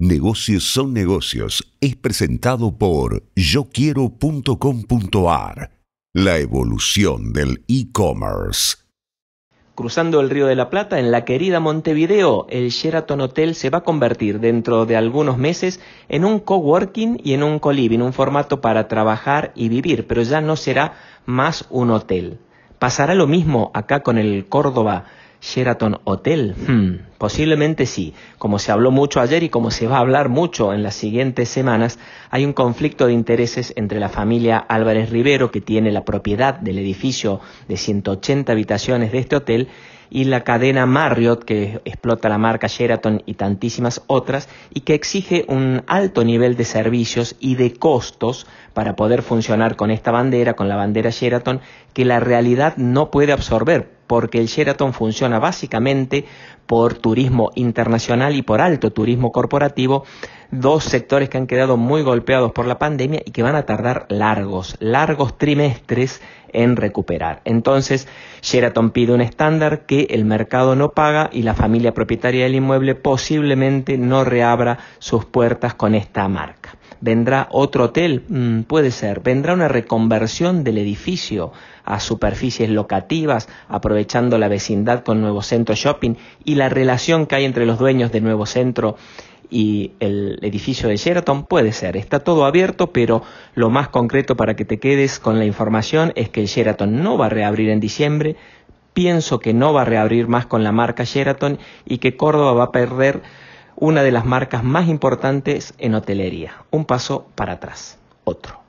Negocios son negocios es presentado por yoquiero.com.ar, la evolución del e-commerce. Cruzando el Río de la Plata, en la querida Montevideo, el Sheraton Hotel se va a convertir dentro de algunos meses en un coworking y en un coliving, un formato para trabajar y vivir, pero ya no será más un hotel. Pasará lo mismo acá con el Córdoba Sheraton Hotel? Hmm, posiblemente sí. Como se habló mucho ayer y como se va a hablar mucho en las siguientes semanas, hay un conflicto de intereses entre la familia Álvarez Rivero, que tiene la propiedad del edificio de 180 habitaciones de este hotel, y la cadena Marriott, que explota la marca Sheraton y tantísimas otras, y que exige un alto nivel de servicios y de costos para poder funcionar con esta bandera, con la bandera Sheraton, que la realidad no puede absorber porque el Sheraton funciona básicamente por turismo internacional y por alto turismo corporativo, dos sectores que han quedado muy golpeados por la pandemia y que van a tardar largos, largos trimestres en recuperar. Entonces, Sheraton pide un estándar que el mercado no paga y la familia propietaria del inmueble posiblemente no reabra sus puertas con esta marca vendrá otro hotel, mm, puede ser, vendrá una reconversión del edificio a superficies locativas, aprovechando la vecindad con Nuevo Centro Shopping y la relación que hay entre los dueños del Nuevo Centro y el edificio de Sheraton puede ser. Está todo abierto, pero lo más concreto para que te quedes con la información es que el Sheraton no va a reabrir en diciembre. Pienso que no va a reabrir más con la marca Sheraton y que Córdoba va a perder una de las marcas más importantes en hotelería. Un paso para atrás, otro.